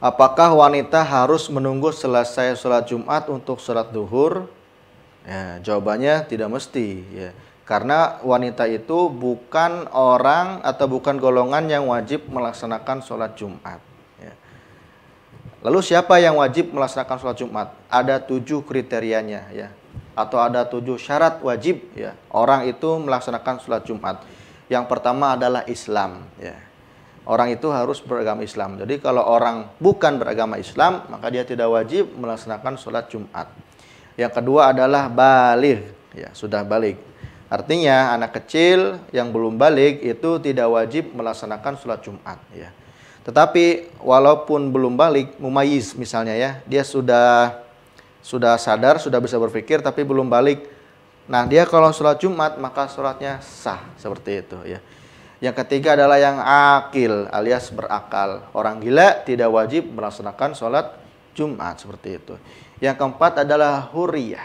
Apakah wanita harus menunggu selesai sholat Jumat untuk sholat duhur? Ya, jawabannya tidak mesti. Ya. Karena wanita itu bukan orang atau bukan golongan yang wajib melaksanakan sholat Jumat. Ya. Lalu siapa yang wajib melaksanakan sholat Jumat? Ada tujuh kriterianya ya. Atau ada tujuh syarat wajib ya. Orang itu melaksanakan sholat Jumat. Yang pertama adalah Islam ya orang itu harus beragama Islam. Jadi kalau orang bukan beragama Islam, maka dia tidak wajib melaksanakan sholat Jumat. Yang kedua adalah balik, ya sudah balik. Artinya anak kecil yang belum balik itu tidak wajib melaksanakan sholat Jumat, ya. Tetapi walaupun belum balik, mumayiz misalnya ya, dia sudah sudah sadar, sudah bisa berpikir tapi belum balik. Nah, dia kalau sholat Jumat maka sholatnya sah seperti itu ya. Yang ketiga adalah yang akil alias berakal. Orang gila tidak wajib melaksanakan sholat Jumat seperti itu. Yang keempat adalah huriyah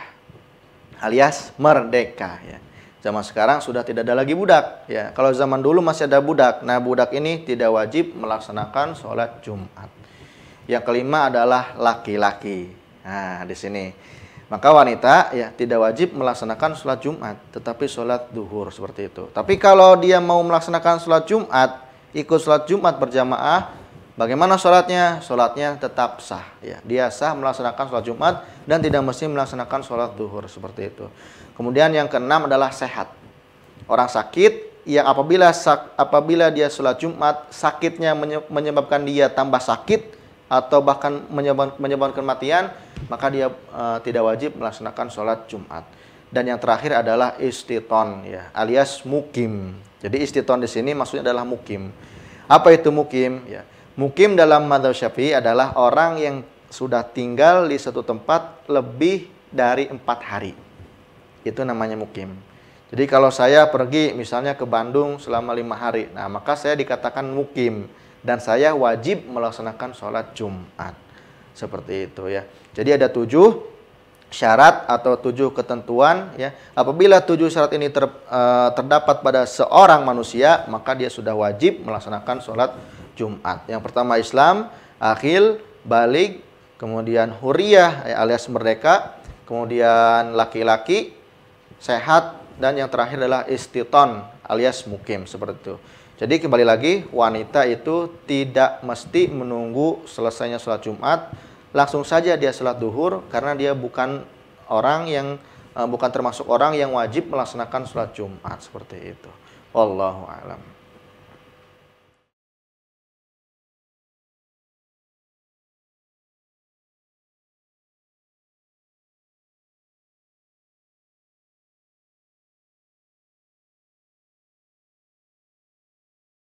alias merdeka ya. Zaman sekarang sudah tidak ada lagi budak ya. Kalau zaman dulu masih ada budak. Nah, budak ini tidak wajib melaksanakan sholat Jumat. Yang kelima adalah laki-laki. Nah, di sini maka wanita ya tidak wajib melaksanakan sholat Jumat, tetapi sholat duhur seperti itu. Tapi kalau dia mau melaksanakan sholat Jumat, ikut sholat Jumat berjamaah, bagaimana sholatnya? Sholatnya tetap sah. Ya, dia sah melaksanakan sholat Jumat dan tidak mesti melaksanakan sholat duhur seperti itu. Kemudian yang keenam adalah sehat. Orang sakit yang apabila sak, apabila dia sholat Jumat sakitnya menyebabkan dia tambah sakit atau bahkan menyebabkan, menyebabkan kematian maka dia uh, tidak wajib melaksanakan sholat Jumat. Dan yang terakhir adalah istiton ya, alias mukim. Jadi istiton di sini maksudnya adalah mukim. Apa itu mukim? Ya, mukim dalam madhab syafi'i adalah orang yang sudah tinggal di satu tempat lebih dari empat hari. Itu namanya mukim. Jadi kalau saya pergi misalnya ke Bandung selama lima hari, nah maka saya dikatakan mukim dan saya wajib melaksanakan sholat Jumat. Seperti itu ya. Jadi ada tujuh syarat atau tujuh ketentuan ya. Apabila tujuh syarat ini ter, e, terdapat pada seorang manusia, maka dia sudah wajib melaksanakan sholat Jumat. Yang pertama Islam, akhil, balik, kemudian huriyah eh, alias merdeka, kemudian laki-laki, sehat, dan yang terakhir adalah istiton alias mukim seperti itu. Jadi kembali lagi wanita itu tidak mesti menunggu selesainya sholat Jumat langsung saja dia sholat duhur karena dia bukan orang yang eh, bukan termasuk orang yang wajib melaksanakan sholat Jumat seperti itu. Allahu a'lam.